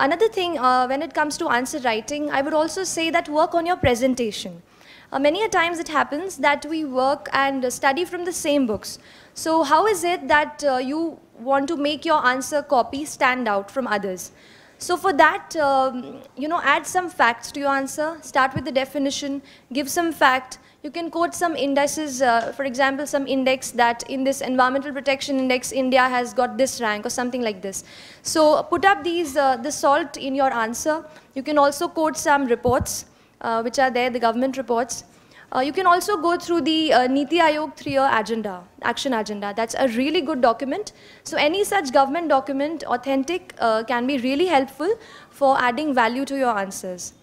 Another thing, uh, when it comes to answer writing, I would also say that work on your presentation. Uh, many a times it happens that we work and study from the same books. So how is it that uh, you want to make your answer copy stand out from others? So for that, um, you know, add some facts to your answer. Start with the definition, give some fact. You can quote some indices, uh, for example, some index that in this environmental protection index, India has got this rank or something like this. So put up these, uh, the salt in your answer. You can also quote some reports, uh, which are there, the government reports. Uh, you can also go through the uh, Niti Aayog three-year agenda, action agenda. That's a really good document. So any such government document, authentic, uh, can be really helpful for adding value to your answers.